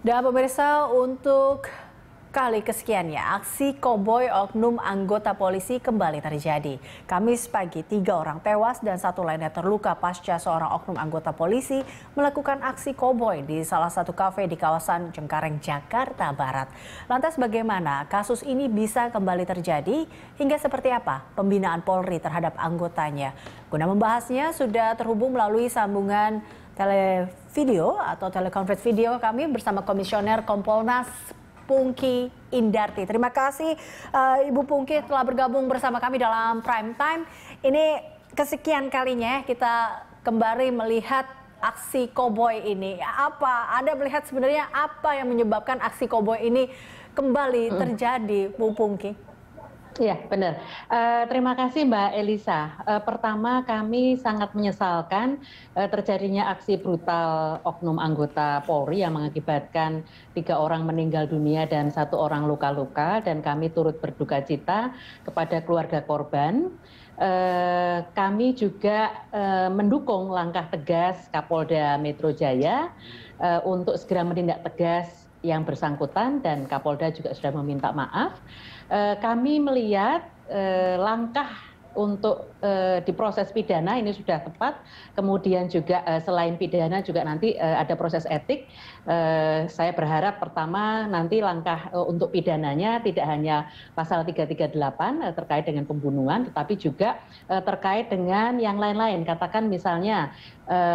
Dan pemirsa untuk Kali kesekiannya, aksi koboi oknum anggota polisi kembali terjadi. Kamis pagi, tiga orang tewas dan satu lainnya terluka pasca seorang oknum anggota polisi melakukan aksi koboi di salah satu kafe di kawasan Cengkareng, Jakarta Barat. Lantas bagaimana kasus ini bisa kembali terjadi? Hingga seperti apa pembinaan Polri terhadap anggotanya? Guna membahasnya, sudah terhubung melalui sambungan televideo atau telekonferensi video kami bersama Komisioner Kompolnas Pungki Indarti. Terima kasih uh, Ibu Pungki telah bergabung bersama kami dalam Prime Time. Ini kesekian kalinya kita kembali melihat aksi koboi ini. Apa Anda melihat sebenarnya apa yang menyebabkan aksi koboi ini kembali hmm. terjadi, Bu Pungki? Ya, benar. Uh, terima kasih Mbak Elisa. Uh, pertama kami sangat menyesalkan uh, terjadinya aksi brutal oknum anggota Polri yang mengakibatkan tiga orang meninggal dunia dan satu orang luka-luka dan kami turut berduka cita kepada keluarga korban. Uh, kami juga uh, mendukung langkah tegas Kapolda Metro Jaya uh, untuk segera menindak tegas yang bersangkutan dan Kapolda juga sudah meminta maaf. Eh, kami melihat eh, langkah untuk e, diproses pidana ini sudah tepat. Kemudian juga e, selain pidana juga nanti e, ada proses etik. Eh, saya berharap pertama nanti langkah eh, untuk pidananya tidak hanya pasal 338 eh, terkait dengan pembunuhan, tetapi juga terkait dengan yang lain-lain. Katakan misalnya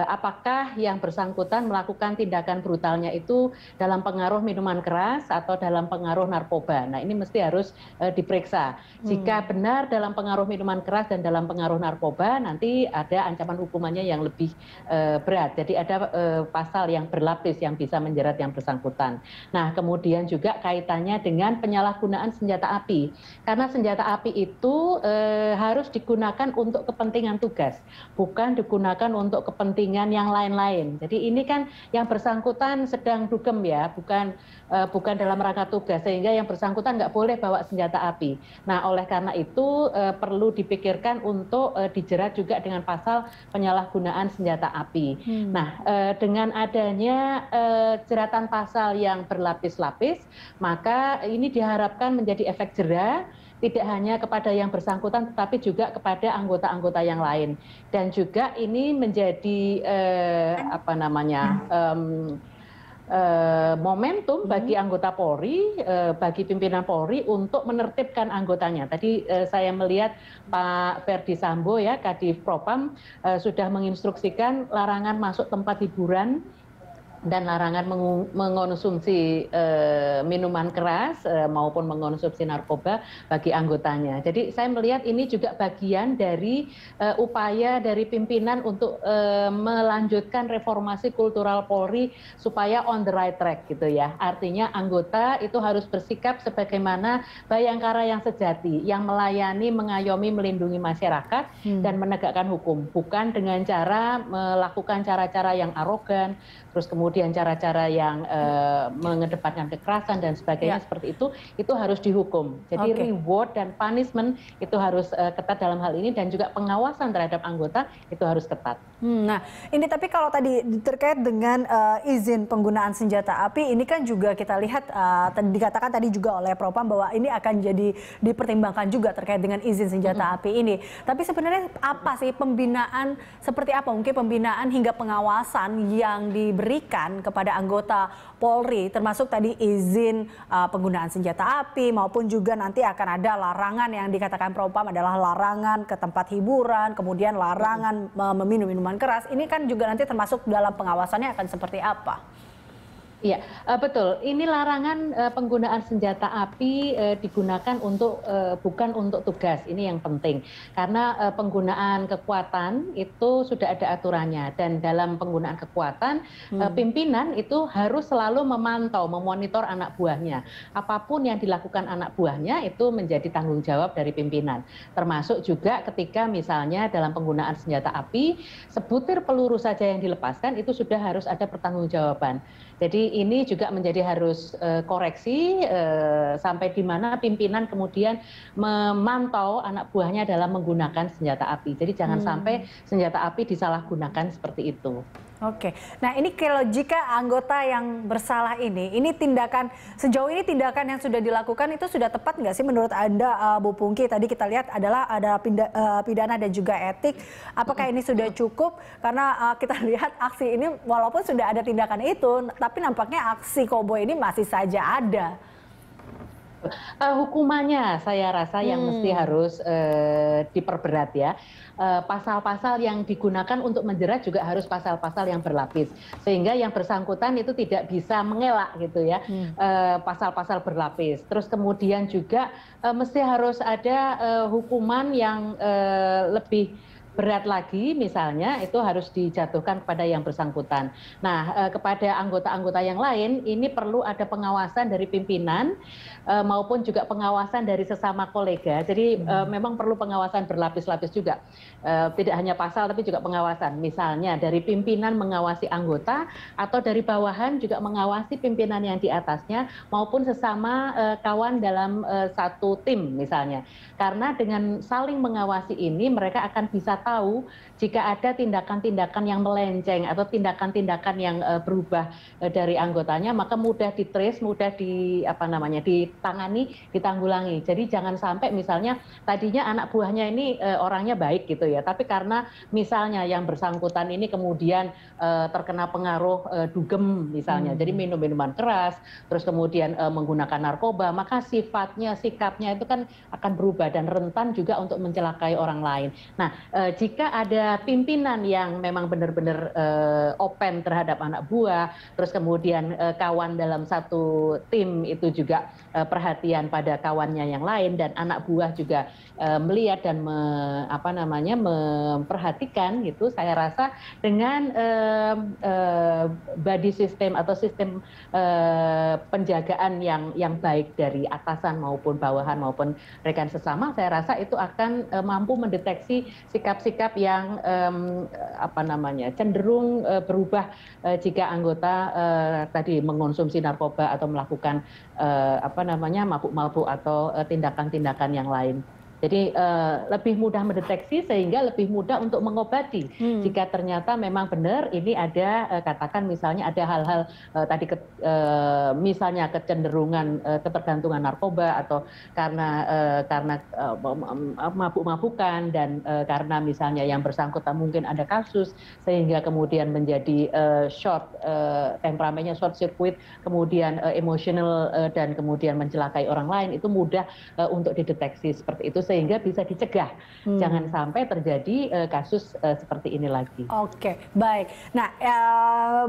apakah yang bersangkutan melakukan tindakan brutalnya itu dalam pengaruh minuman keras atau dalam pengaruh narkoba. Nah ini mesti harus diperiksa. Hmm. Jika benar dalam pengaruh minuman keras dan dalam pengaruh narkoba, nanti ada ancaman hukumannya yang lebih berat. Jadi ada pasal yang berlapis yang bisa menjerat yang bersangkutan. Nah, kemudian juga kaitannya dengan penyalahgunaan senjata api. Karena senjata api itu e, harus digunakan untuk kepentingan tugas, bukan digunakan untuk kepentingan yang lain-lain. Jadi ini kan yang bersangkutan sedang dugem ya, bukan Eh, bukan dalam rangka tugas sehingga yang bersangkutan nggak boleh bawa senjata api. Nah oleh karena itu eh, perlu dipikirkan untuk eh, dijerat juga dengan pasal penyalahgunaan senjata api. Hmm. Nah dengan adanya jeratan pasal yang berlapis-lapis maka ini diharapkan menjadi efek jerah tidak hanya kepada yang bersangkutan tetapi juga kepada anggota-anggota yang lain dan juga ini menjadi eh, apa namanya eh, Eh, momentum hmm. bagi anggota Polri, eh, bagi pimpinan Polri untuk menertibkan anggotanya. Tadi eh, saya melihat Pak Ferdi Sambo ya Kadif Propam sudah menginstruksikan larangan masuk tempat hiburan dan larangan mengonsumsi e, minuman keras e, maupun mengonsumsi narkoba bagi anggotanya. Jadi saya melihat ini juga bagian dari e, upaya dari pimpinan untuk e, melanjutkan reformasi kultural Polri supaya on the right track gitu ya. Artinya anggota itu harus bersikap sebagaimana bayangkara yang sejati, yang melayani, mengayomi, melindungi masyarakat hmm. dan menegakkan hukum, bukan dengan cara melakukan cara-cara yang arogan, terus kemudian kemudian cara-cara yang uh, mengedepankan kekerasan dan sebagainya ya. seperti itu itu harus dihukum. Jadi okay. reward dan punishment itu harus uh, ketat dalam hal ini dan juga pengawasan terhadap anggota itu harus ketat. Hmm, nah, ini tapi kalau tadi terkait dengan uh, izin penggunaan senjata api ini kan juga kita lihat uh, dikatakan tadi juga oleh Propam bahwa ini akan jadi dipertimbangkan juga terkait dengan izin senjata -hmm. api ini. Tapi sebenarnya apa sih pembinaan seperti apa mungkin pembinaan hingga pengawasan yang diberikan diberikan kepada anggota Polri termasuk tadi izin uh, penggunaan senjata api maupun juga nanti akan ada larangan yang dikatakan Propam adalah larangan ke tempat hiburan, kemudian larangan uh, meminum minuman keras. Ini kan juga nanti termasuk dalam pengawasannya akan seperti apa? Iya, eh, betul. Ini larangan eh, penggunaan senjata api eh, digunakan untuk bukan untuk tugas. Ini yang penting. Karena penggunaan kekuatan itu sudah ada aturannya dan dalam penggunaan kekuatan hmm. pimpinan itu harus selalu memantau, memonitor anak buahnya. Apapun yang dilakukan anak buahnya itu menjadi tanggung jawab dari pimpinan. Termasuk juga ketika misalnya dalam penggunaan senjata api sebutir peluru saja yang dilepaskan itu sudah harus ada pertanggungjawaban. Jadi ini juga menjadi harus eh, koreksi eh, sampai di mana pimpinan kemudian memantau anak buahnya dalam menggunakan senjata api. Jadi jangan hmm. sampai senjata api disalahgunakan seperti itu. Oke, nah ini kalau jika anggota yang bersalah ini, ini tindakan sejauh ini tindakan yang sudah dilakukan itu sudah tepat nggak sih menurut anda uh, Bu Pungki? Tadi kita lihat adalah ada pinda, uh, pidana dan juga etik. Apakah ini sudah cukup? Karena uh, kita lihat aksi ini walaupun sudah ada tindakan itu, tapi nampaknya aksi koboi ini masih saja ada uh, hukumannya saya rasa yang hmm. mesti harus uh, diperberat ya. Eh, pasal-pasal uh, yang digunakan untuk menjerat juga harus pasal-pasal yang berlapis sehingga yang bersangkutan itu tidak bisa mengelak gitu ya hmm. pasal-pasal hmm. uh, berlapis. Terus kemudian juga uh, mesti harus ada uh, hukuman yang uh, lebih berat lagi misalnya itu harus dijatuhkan kepada yang bersangkutan. Nah, eh, kepada anggota-anggota yang lain ini perlu ada pengawasan dari pimpinan eh, maupun juga pengawasan dari sesama kolega. Jadi eh, hmm. memang perlu pengawasan berlapis-lapis juga. Tidak hanya pasal tapi juga pengawasan. Misalnya dari pimpinan mengawasi anggota atau dari bawahan juga mengawasi pimpinan yang di atasnya maupun sesama kawan dalam satu tim misalnya. Karena dengan saling mengawasi ini mereka akan bisa tahu jika ada tindakan-tindakan yang melenceng atau tindakan-tindakan yang eh, berubah eh, dari anggotanya maka mudah ditrace, mudah di apa namanya ditangani, ditanggulangi. Jadi jangan sampai misalnya tadinya anak buahnya ini eh, orangnya baik gitu ya, tapi karena misalnya yang bersangkutan ini kemudian terkena pengaruh dugem misalnya. Hmm. Jadi minum minuman keras, terus kemudian menggunakan narkoba, maka sifatnya, sikapnya itu kan akan berubah dan rentan juga untuk mencelakai orang lain. Nah, jika ada pimpinan yang memang benar-benar eh, open terhadap anak buah, terus kemudian eh, kawan dalam satu tim itu juga eh, perhatian pada kawannya yang lain dan anak buah juga Eh, melihat dan me, apa namanya memperhatikan gitu saya rasa dengan uh, uh, body system atau sistem uh, penjagaan yang yang baik dari atasan maupun bawahan maupun rekan sesama saya rasa itu akan uh, mampu mendeteksi sikap-sikap yang um, apa namanya cenderung uh, berubah uh, jika anggota uh, tadi mengonsumsi narkoba atau melakukan uh, apa namanya mabuk-mabuk atau tindakan-tindakan uh, yang lain. Jadi uh, lebih mudah mendeteksi sehingga lebih mudah untuk mengobati hmm. jika ternyata memang benar ini ada uh, katakan misalnya ada hal-hal uh, tadi ke, uh, misalnya kecenderungan uh, ketergantungan narkoba atau karena uh, karena uh, mabuk-mabukan dan uh, karena misalnya yang bersangkutan mungkin ada kasus sehingga kemudian menjadi uh, short uh, temperamennya short circuit kemudian uh, emosional uh, dan kemudian mencelakai orang lain itu mudah uh, untuk dideteksi seperti itu sehingga bisa dicegah. Hmm. Jangan sampai terjadi uh, kasus uh, seperti ini lagi. Oke, baik. Nah, ya,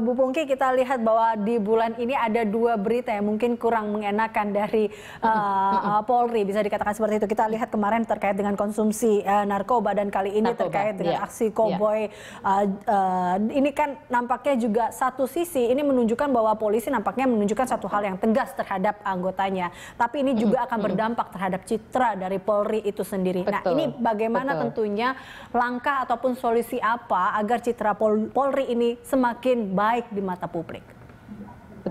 Bu Pungki kita lihat bahwa di bulan ini ada dua berita yang mungkin kurang mengenakan dari uh, uh, Polri bisa dikatakan seperti itu. Kita lihat kemarin terkait dengan konsumsi uh, narkoba dan kali ini narkoba, terkait dengan yeah. aksi iya. koboi. Yeah. Uh, uh, ini kan nampaknya juga satu sisi ini menunjukkan bahwa polisi nampaknya menunjukkan satu hal yang tegas terhadap anggotanya. Tapi ini juga akan berdampak terhadap citra dari Polri itu sendiri. Nah, betul. Nah ini bagaimana Betul. tentunya langkah ataupun solusi apa agar citra Pol Polri ini semakin baik di mata publik?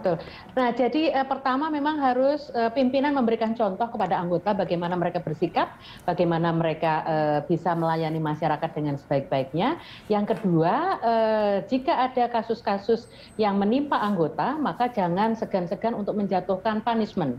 betul. Nah, jadi eh, pertama memang harus eh, pimpinan memberikan contoh kepada anggota bagaimana mereka bersikap, bagaimana mereka eh, bisa melayani masyarakat dengan sebaik-baiknya. Yang kedua, eh, jika ada kasus-kasus yang menimpa anggota, maka jangan segan-segan untuk menjatuhkan punishment.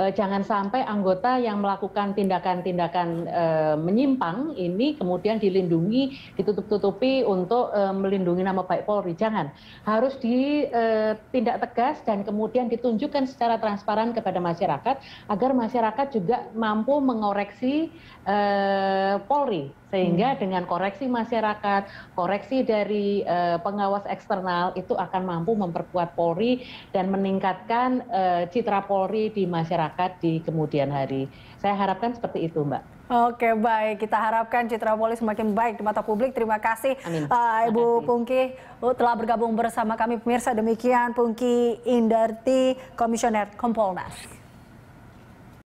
Eh, jangan sampai anggota yang melakukan tindakan-tindakan eh, menyimpang ini kemudian dilindungi, ditutup-tutupi untuk eh, melindungi nama baik Polri. Jangan. Harus ditindak eh, tegas dan kemudian ditunjukkan secara transparan kepada masyarakat agar masyarakat juga mampu mengoreksi eh, Polri sehingga hmm. dengan koreksi masyarakat koreksi dari eh, pengawas eksternal itu akan mampu memperkuat polri dan meningkatkan eh, citra polri di masyarakat di kemudian hari saya harapkan seperti itu mbak Oke baik, kita harapkan citra polri semakin baik di mata publik. Terima kasih Uh, Ibu Amin. Pungki oh, telah bergabung bersama kami pemirsa. Demikian Pungki Indarti, Komisioner Kompolnas.